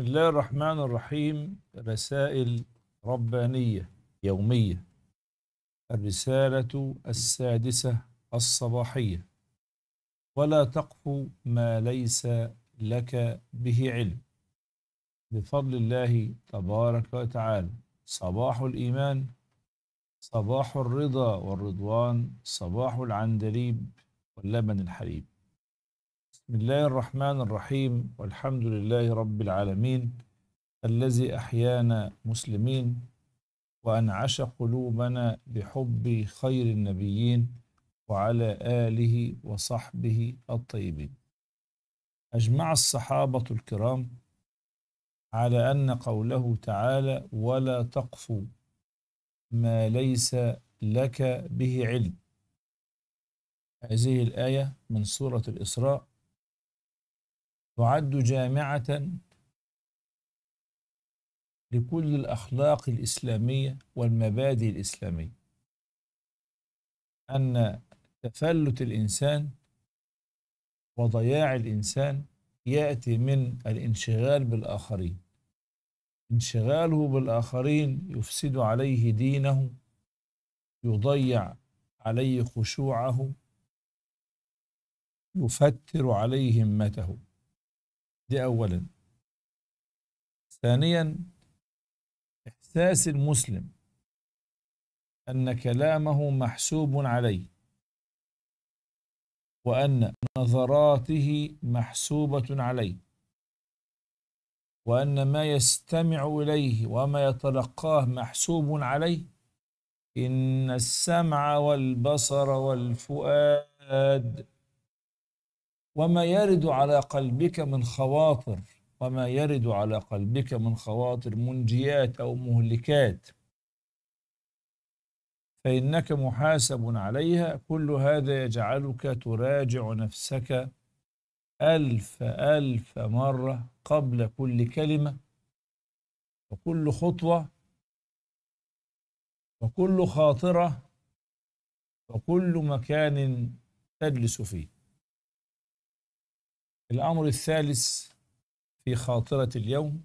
بسم الله الرحمن الرحيم رسائل ربانية يومية الرسالة السادسة الصباحية ولا تقف ما ليس لك به علم بفضل الله تبارك وتعالى صباح الإيمان صباح الرضا والرضوان صباح العندليب واللبن الحليب بسم الله الرحمن الرحيم والحمد لله رب العالمين الذي أحيانا مسلمين وأنعش قلوبنا بحب خير النبيين وعلى آله وصحبه الطيبين أجمع الصحابة الكرام على أن قوله تعالى ولا تقف ما ليس لك به علم هذه الآية من سورة الإسراء تعد جامعة لكل الأخلاق الإسلامية والمبادئ الإسلامية أن تفلت الإنسان وضياع الإنسان يأتي من الانشغال بالآخرين انشغاله بالآخرين يفسد عليه دينه يضيع عليه خشوعه يفتر عليه همته دي أولا ثانيا إحساس المسلم أن كلامه محسوب عليه وأن نظراته محسوبة عليه وأن ما يستمع إليه وما يتلقاه محسوب عليه إن السمع والبصر والفؤاد وما يرد على قلبك من خواطر وما يرد على قلبك من خواطر منجيات أو مهلكات فإنك محاسب عليها كل هذا يجعلك تراجع نفسك ألف ألف مرة قبل كل كلمة وكل خطوة وكل خاطرة وكل مكان تجلس فيه الأمر الثالث في خاطرة اليوم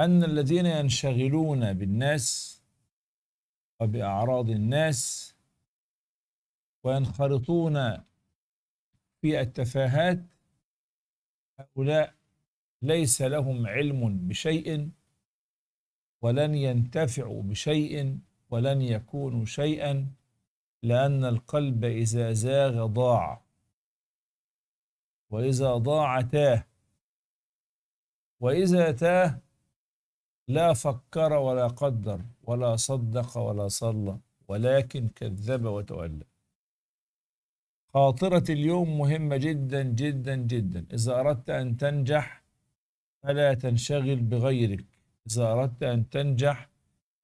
أن الذين ينشغلون بالناس وبأعراض الناس وينخرطون في التفاهات هؤلاء ليس لهم علم بشيء ولن ينتفعوا بشيء ولن يكونوا شيئا لأن القلب إذا زاغ ضاع وإذا ضاع تاه وإذا تاه لا فكر ولا قدر ولا صدق ولا صلى ولكن كذب وتولى خاطرة اليوم مهمة جدا جدا جدا إذا أردت أن تنجح فلا تنشغل بغيرك إذا أردت أن تنجح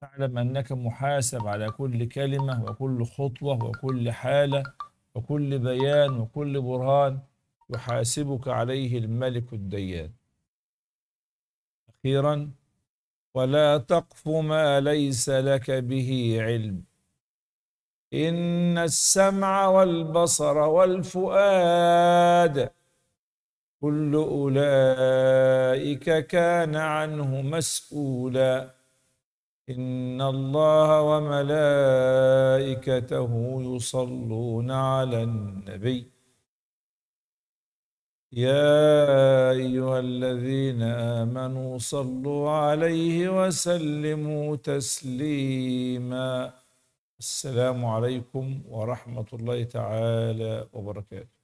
فاعلم أنك محاسب على كل كلمة وكل خطوة وكل حالة وكل بيان وكل برهان يحاسبك عليه الملك الديان أخيرا ولا تقف ما ليس لك به علم إن السمع والبصر والفؤاد كل أولئك كان عنه مسؤولا إن الله وملائكته يصلون على النبي يا ايها الذين امنوا صلوا عليه وسلموا تسليما السلام عليكم ورحمه الله تعالى وبركاته